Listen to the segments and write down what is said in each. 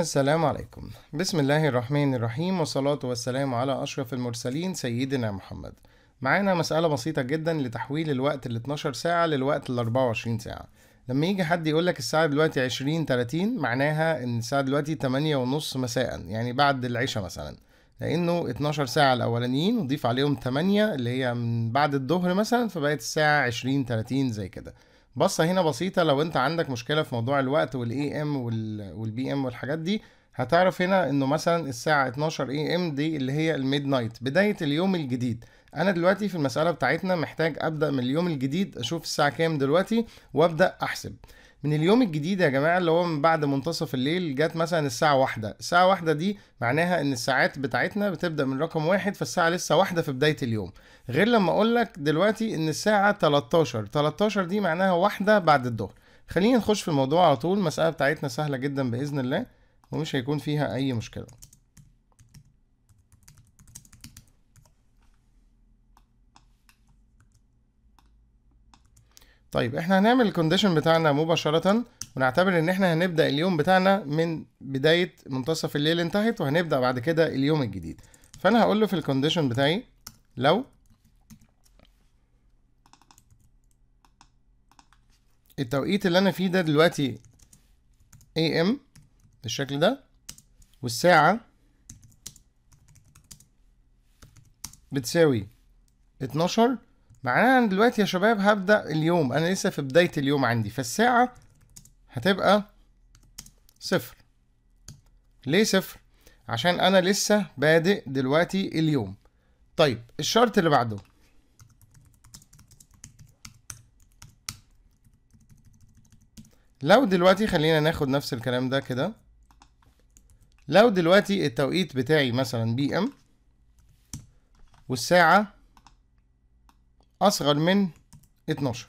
السلام عليكم بسم الله الرحمن الرحيم والصلاة والسلام على أشرف المرسلين سيدنا محمد معانا مسألة بسيطة جدا لتحويل الوقت ال 12 ساعة للوقت ال 24 ساعة لما يجي حد يقول لك الساعة دلوقتي 20 30 معناها إن الساعة دلوقتي 8 ونص مساء يعني بعد العشاء مثلا لأنه 12 ساعة الأولانيين وضيف عليهم 8 اللي هي من بعد الظهر مثلا فبقت الساعة 20 30 زي كده بصه هنا بسيطه لو انت عندك مشكله في موضوع الوقت والاي ام والبي ام والحاجات دي هتعرف هنا انه مثلا الساعه 12 اي ام دي اللي هي الميد نايت بدايه اليوم الجديد انا دلوقتي في المساله بتاعتنا محتاج ابدا من اليوم الجديد اشوف الساعه كام دلوقتي وابدا احسب من اليوم الجديد يا جماعه اللي هو من بعد منتصف الليل جت مثلا الساعه واحدة الساعه واحدة دي معناها ان الساعات بتاعتنا بتبدا من رقم واحد فالساعه لسه واحدة في بدايه اليوم غير لما اقول لك دلوقتي ان الساعه 13 13 دي معناها واحدة بعد الظهر خلينا نخش في الموضوع على طول المساله بتاعتنا سهله جدا باذن الله ومش هيكون فيها اي مشكله طيب احنا هنعمل الكونديشن بتاعنا مباشرة ونعتبر ان احنا هنبدأ اليوم بتاعنا من بداية منتصف الليل انتهت وهنبدأ بعد كده اليوم الجديد فانا هقول له في الكونديشن بتاعي لو التوقيت اللي انا فيه ده دلوقتي AM بالشكل ده والساعة بتساوي 12 معناها انا دلوقتي يا شباب هبدا اليوم انا لسه في بدايه اليوم عندي فالساعه هتبقى صفر ليه صفر عشان انا لسه بادئ دلوقتي اليوم طيب الشرط اللي بعده لو دلوقتي خلينا ناخد نفس الكلام ده كده لو دلوقتي التوقيت بتاعي مثلا بي ام والساعه أصغر من 12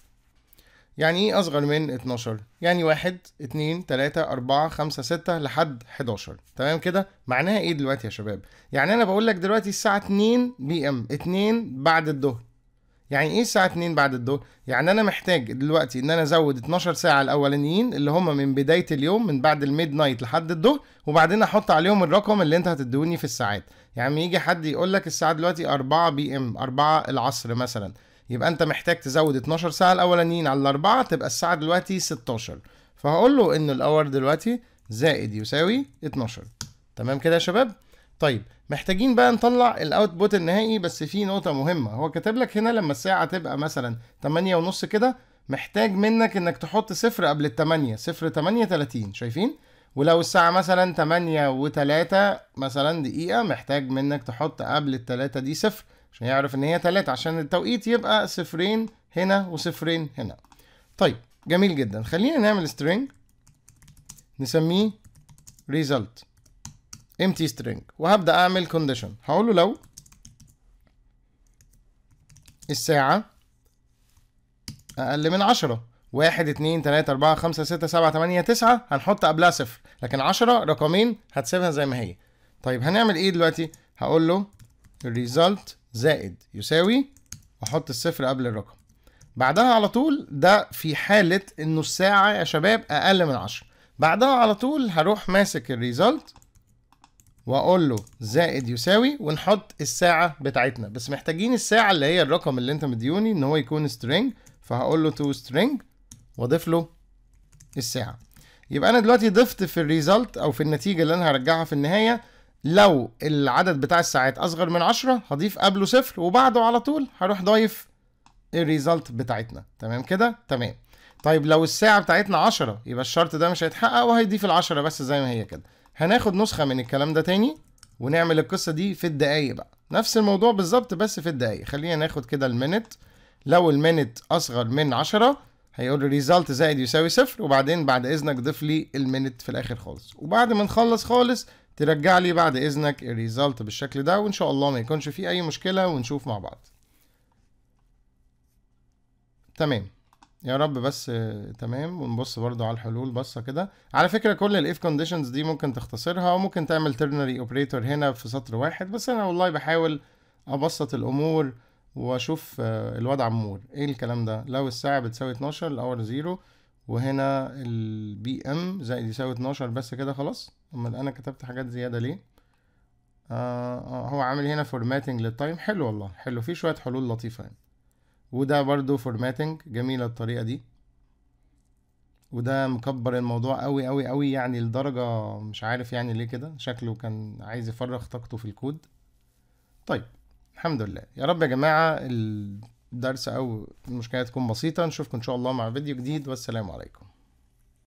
يعني إيه أصغر من 12؟ يعني 1 2 3 4 5 6 لحد 11 تمام كده؟ معناها إيه دلوقتي يا شباب؟ يعني أنا بقول لك دلوقتي الساعة 2 بي إم 2 بعد الظهر يعني ايه الساعة 2 بعد الظهر؟ يعني انا محتاج دلوقتي ان انا ازود 12 ساعة الاولانيين اللي هم من بداية اليوم من بعد الميد نايت لحد الظهر وبعدين احط عليهم الرقم اللي انت هتديهوني في الساعات، يعني يجي حد يقول لك الساعة دلوقتي 4 بي ام 4 العصر مثلا، يبقى انت محتاج تزود 12 ساعه الاولانيين على الاربعه تبقى الساعه دلوقتي 16 فهقول له ان الاور دلوقتي زائد يساوي 12 تمام كده يا شباب طيب محتاجين بقى نطلع الاوتبوت النهائي بس في نقطه مهمه هو كاتب لك هنا لما الساعه تبقى مثلا 8 ونص كده محتاج منك انك تحط صفر قبل ال 8 صفر 8 30 شايفين ولو الساعة مثلا تمانية وتلاتة مثلا دقيقة محتاج منك تحط قبل التلاتة دي صفر عشان يعرف ان هي تلاتة عشان التوقيت يبقى صفرين هنا وصفرين هنا طيب جميل جدا خلينا نعمل string نسميه result empty string وهبدأ اعمل condition هقوله لو الساعة اقل من عشرة 1 2 3 4 5 6 7 8 9 هنحط قبلها صفر لكن 10 رقمين هتسيبها زي ما هي طيب هنعمل ايه دلوقتي هقول له result زائد يساوي احط الصفر قبل الرقم بعدها على طول ده في حاله انه الساعه يا شباب اقل من 10 بعدها على طول هروح ماسك الريزلت واقول له زائد يساوي ونحط الساعه بتاعتنا بس محتاجين الساعه اللي هي الرقم اللي انت مديوني ان هو يكون سترينج فهقول له تو سترينج واضيف له الساعه يبقى انا دلوقتي ضفت في الريزلت او في النتيجه اللي انا هرجعها في النهايه لو العدد بتاع الساعات اصغر من 10 هضيف قبله صفر وبعده على طول هروح ضايف الريزلت بتاعتنا تمام كده تمام طيب لو الساعه بتاعتنا 10 يبقى الشرط ده مش هيتحقق وهيضيف ال10 بس زي ما هي كده هناخد نسخه من الكلام ده تاني ونعمل القصه دي في الدقايق بقى نفس الموضوع بالظبط بس في الدقايق خلينا ناخد كده المينت لو المينت اصغر من 10 هيقول لي ريزالت زائد يساوي صفر وبعدين بعد اذنك ضيف لي المينت في الاخر خالص وبعد ما نخلص خالص ترجع لي بعد اذنك الريزلت بالشكل ده وان شاء الله ما يكونش فيه اي مشكله ونشوف مع بعض تمام يا رب بس تمام ونبص برضو على الحلول بصه كده على فكره كل الاف كونديشنز دي ممكن تختصرها وممكن تعمل ترنري اوبريتور هنا في سطر واحد بس انا والله بحاول ابسط الامور واشوف آه، الواد عمور ايه الكلام ده لو الساعه بتساوي 12 الاور زيرو وهنا البي ام زائد يساوي 12 بس كده خلاص امال انا كتبت حاجات زياده ليه آه, آه، هو عامل هنا فورماتنج للتايم حلو والله حلو في شويه حلول لطيفه يعني وده برضو فورماتنج جميله الطريقه دي وده مكبر الموضوع قوي قوي قوي يعني لدرجه مش عارف يعني ليه كده شكله كان عايز يفرغ طاقته في الكود طيب الحمد لله يا رب يا جماعه الدرس او المشكله تكون بسيطه نشوفكم ان شاء الله مع فيديو جديد والسلام عليكم